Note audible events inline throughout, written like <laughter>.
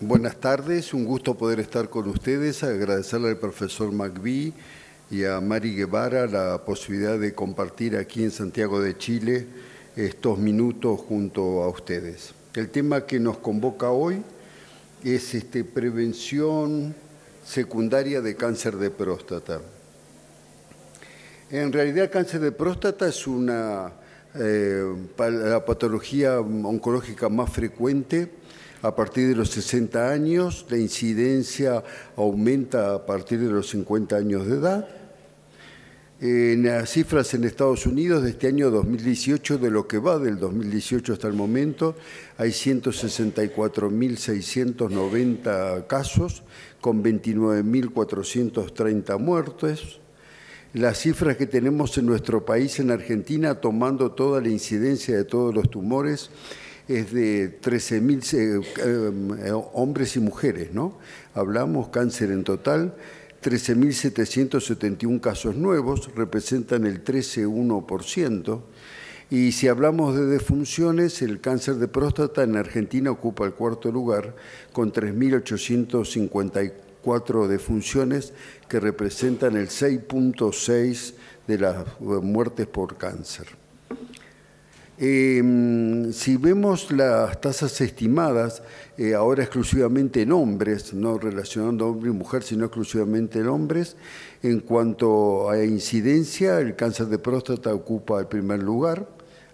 Buenas tardes, un gusto poder estar con ustedes, agradecerle al profesor McVie y a Mari Guevara la posibilidad de compartir aquí en Santiago de Chile estos minutos junto a ustedes. El tema que nos convoca hoy es este, prevención secundaria de cáncer de próstata. En realidad, cáncer de próstata es una eh, la patología oncológica más frecuente a partir de los 60 años, la incidencia aumenta a partir de los 50 años de edad. En las cifras en Estados Unidos de este año 2018, de lo que va del 2018 hasta el momento, hay 164.690 casos con 29.430 muertes. Las cifras que tenemos en nuestro país, en Argentina, tomando toda la incidencia de todos los tumores, es de 13.000 eh, eh, hombres y mujeres, ¿no? Hablamos cáncer en total, 13.771 casos nuevos, representan el 13,1%. Y si hablamos de defunciones, el cáncer de próstata en Argentina ocupa el cuarto lugar con 3.854 defunciones que representan el 6.6 de las eh, muertes por cáncer. Em, si vemos las tasas estimadas, eh, ahora exclusivamente en hombres, no relacionando hombre y mujer, sino exclusivamente en hombres, en cuanto a incidencia, el cáncer de próstata ocupa el primer lugar.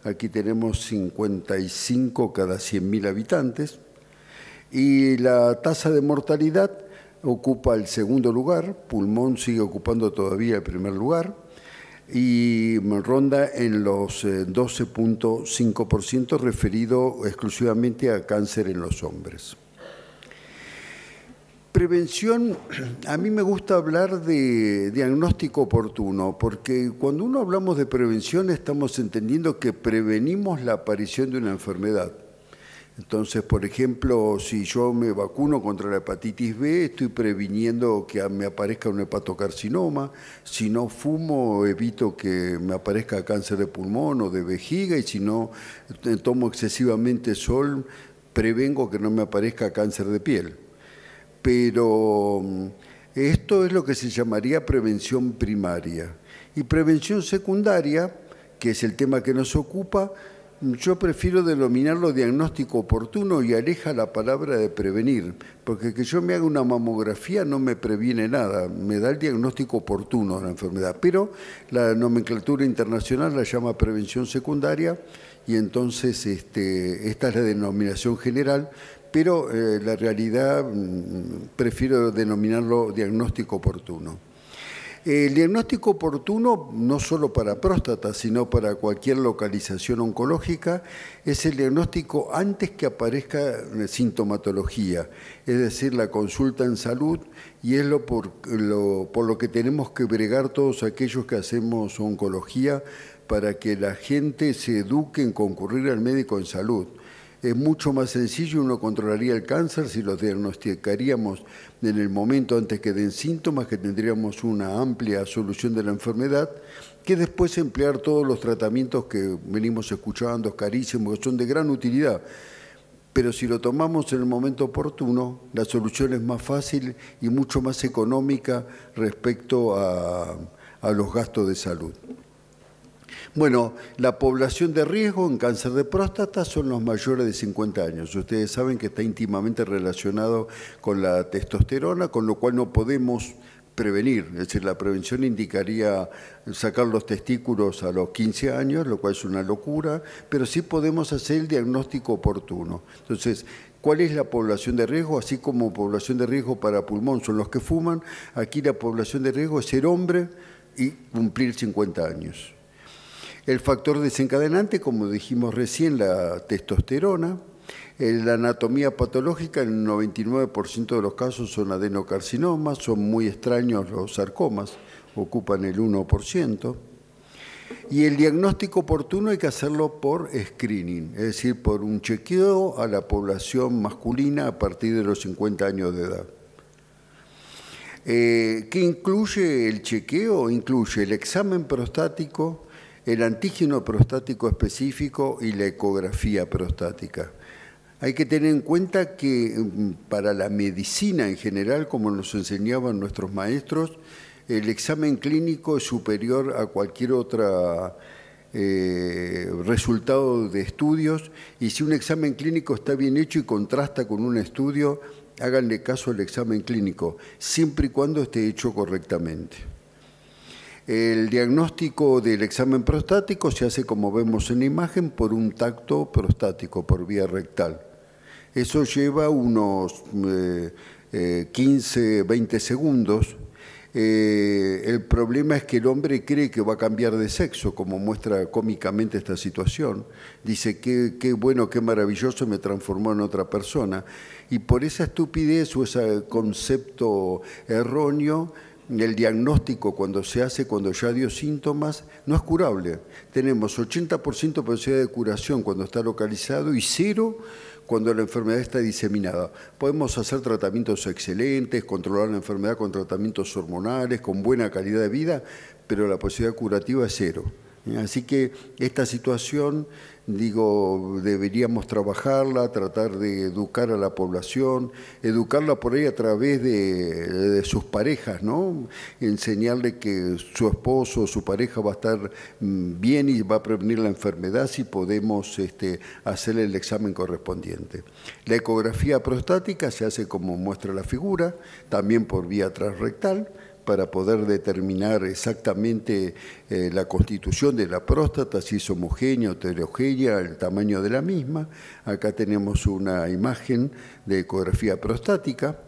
Aquí tenemos 55 cada 100.000 habitantes. Y la tasa de mortalidad ocupa el segundo lugar, pulmón sigue ocupando todavía el primer lugar y ronda en los 12.5% eh, referido exclusivamente a cáncer en los hombres. Prevención, <clears throat> a mí me gusta hablar de diagnóstico oportuno, porque cuando uno hablamos de prevención estamos entendiendo que prevenimos la aparición de una enfermedad. Entonces, por ejemplo, si yo me vacuno contra la hepatitis B, estoy previniendo que me aparezca un hepatocarcinoma. Si no fumo, evito que me aparezca cáncer de pulmón o de vejiga. Y si no eh, tomo excesivamente sol, prevengo que no me aparezca cáncer de piel. Pero mm, esto es lo que se llamaría prevención primaria. Y prevención secundaria, que es el tema que nos ocupa, yo prefiero denominarlo diagnóstico oportuno y aleja la palabra de prevenir, porque que yo me haga una mamografía no me previene nada, me da el diagnóstico oportuno de la enfermedad, pero la nomenclatura internacional la llama prevención secundaria y entonces este, esta es la denominación general, pero eh, la realidad mm, prefiero denominarlo diagnóstico oportuno. El diagnóstico oportuno, no solo para próstata, sino para cualquier localización oncológica, es el diagnóstico antes que aparezca sintomatología, es decir, la consulta en salud y es lo por, lo, por lo que tenemos que bregar todos aquellos que hacemos oncología para que la gente se eduque en concurrir al médico en salud. Es mucho más sencillo, uno controlaría el cáncer si lo diagnosticaríamos en el momento antes que den síntomas, que tendríamos una amplia solución de la enfermedad, que después emplear todos los tratamientos que venimos escuchando, carísimos, que son de gran utilidad. Pero si lo tomamos en el momento oportuno, la solución es más fácil y mucho más económica respecto a, a los gastos de salud. Bueno, la población de riesgo en cáncer de próstata son los mayores de 50 años. Ustedes saben que está íntimamente relacionado con la testosterona, con lo cual no podemos prevenir, es decir, la prevención indicaría sacar los testículos a los 15 años, lo cual es una locura, pero sí podemos hacer el diagnóstico oportuno. Entonces, ¿Cuál es la población de riesgo? Así como población de riesgo para pulmón son los que fuman, aquí la población de riesgo es ser hombre y cumplir 50 años. El factor desencadenante, como dijimos recién, la testosterona. La anatomía patológica, en el 99% de los casos son adenocarcinomas, son muy extraños los sarcomas, ocupan el 1%. Y el diagnóstico oportuno hay que hacerlo por screening, es decir, por un chequeo a la población masculina a partir de los 50 años de edad. Eh, ¿Qué incluye el chequeo? Incluye el examen prostático, el antígeno prostático específico y la ecografía prostática. Hay que tener en cuenta que mm, para la medicina en general, como nos enseñaban nuestros maestros, el examen clínico es superior a cualquier otro eh, resultado de estudios y si un examen clínico está bien hecho y contrasta con un estudio, háganle caso al examen clínico, siempre y cuando esté hecho correctamente. El diagnóstico del examen prostático se hace, como vemos en la imagen, por un tacto prostático, por vía rectal. Eso lleva unos 15, eh, 20 eh, segundos. Eh, el problema es que el hombre cree que va a cambiar de sexo, como muestra cómicamente esta situación. Dice, que qué bueno, qué maravilloso, me transformó en otra persona. Y por esa estupidez o ese concepto erróneo, el diagnóstico cuando se hace, cuando ya dio síntomas, no es curable. Tenemos 80% de posibilidad de curación cuando está localizado y cero cuando la enfermedad está diseminada. Podemos hacer tratamientos excelentes, controlar la enfermedad con tratamientos hormonales, con buena calidad de vida, pero la posibilidad curativa es cero. Así que esta situación, digo, deberíamos trabajarla, tratar de educar a la población, educarla por ahí a través de, sus parejas, ¿no? Enseñarle que su esposo o su pareja va a estar mm, bien y va a prevenir la enfermedad si podemos este, hacer el examen correspondiente. La ecografía prostática se hace como muestra la figura, también por vía transrectal para poder determinar exactamente eh, la constitución de la próstata, si es homogénea o heterogénea, el tamaño de la misma. Acá tenemos una imagen de ecografía prostática.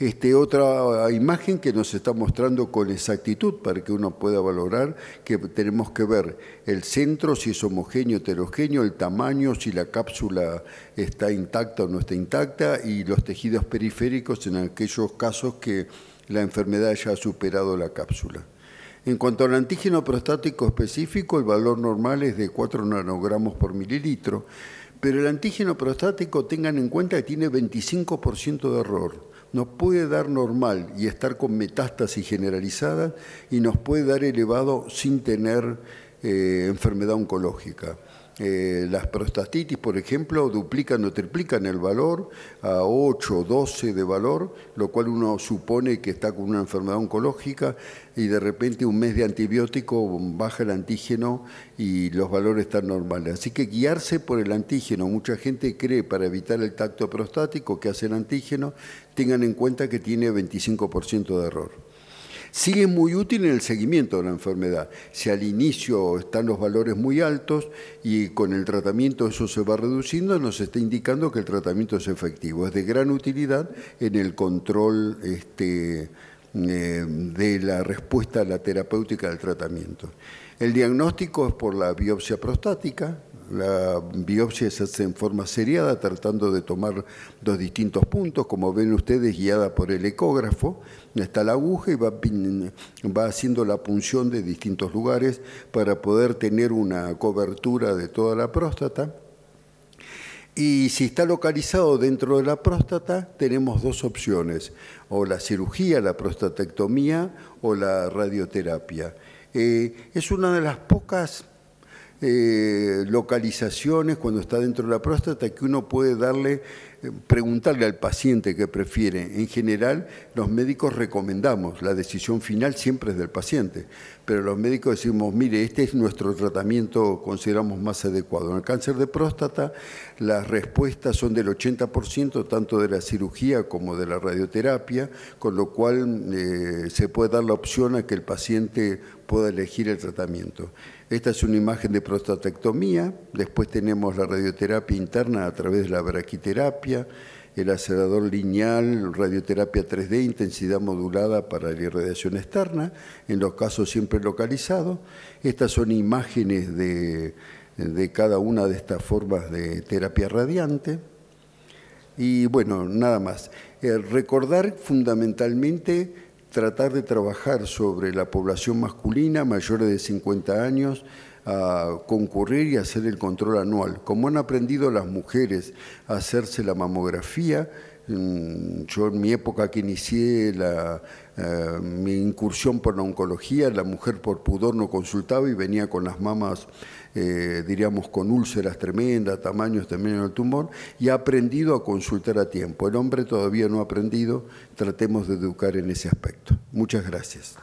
Este, otra imagen que nos está mostrando con exactitud para que uno pueda valorar que tenemos que ver el centro, si es homogéneo, o heterogéneo, el tamaño, si la cápsula está intacta o no está intacta y los tejidos periféricos en aquellos casos que la enfermedad ya ha superado la cápsula. En cuanto al antígeno prostático específico, el valor normal es de 4 nanogramos por mililitro, pero el antígeno prostático tengan en cuenta que tiene 25% de error. Nos puede dar normal y estar con metástasis generalizada y nos puede dar elevado sin tener eh, enfermedad oncológica. Eh, las prostatitis, por ejemplo, duplican o triplican el valor a 8 o 12 de valor, lo cual uno supone que está con una enfermedad oncológica y de repente un mes de antibiótico baja el antígeno y los valores están normales. Así que guiarse por el antígeno, mucha gente cree para evitar el tacto prostático que hace el antígeno, tengan en cuenta que tiene 25% de error sigue muy útil en el seguimiento de la enfermedad. Si al inicio están los valores muy altos y con el tratamiento eso se va reduciendo, nos está indicando que el tratamiento es efectivo. Es de gran utilidad en el control este, eh, de la respuesta a la terapéutica del tratamiento. El diagnóstico es por la biopsia prostática, la biopsia se hace en forma seriada, tratando de tomar dos distintos puntos, como ven ustedes, guiada por el ecógrafo. Está la aguja y va, haciendo la punción de distintos lugares para poder tener una cobertura de toda la próstata. Y si está localizado dentro de la próstata, tenemos dos opciones, o la cirugía, la prostatectomía o la radioterapia. Eh, es una de las pocas eh, localizaciones cuando está dentro de la próstata que uno puede darle preguntarle al paciente qué prefiere. En general, los médicos recomendamos, la decisión final siempre es del paciente, pero los médicos decimos, mire, este es nuestro tratamiento, consideramos más adecuado. En el cáncer de próstata, las respuestas son del 80%, tanto de la cirugía como de la radioterapia, con lo cual eh, se puede dar la opción a que el paciente pueda elegir el tratamiento. Esta es una imagen de prostatectomía, después tenemos la radioterapia interna a través de la braquiterapia, el acelerador lineal, radioterapia 3D, intensidad modulada para la irradiación externa, en los casos siempre localizados. Estas son imágenes de, cada una de estas formas de terapia radiante. Y bueno, nada más. Eh, recordar fundamentalmente tratar de trabajar sobre la población masculina mayores de 50 años, a concurrir y hacer el control anual. Como han aprendido las mujeres a hacerse la mamografía, mm, yo en mi época que inicié eh, mi incursión por la oncología, la mujer por pudor no consultaba y venía con las mamas, eh, diríamos, con úlceras tremendas, tamaños tremendos el tumor, y ha aprendido a consultar a tiempo. El hombre todavía no ha aprendido, tratemos de educar en ese aspecto. Muchas gracias.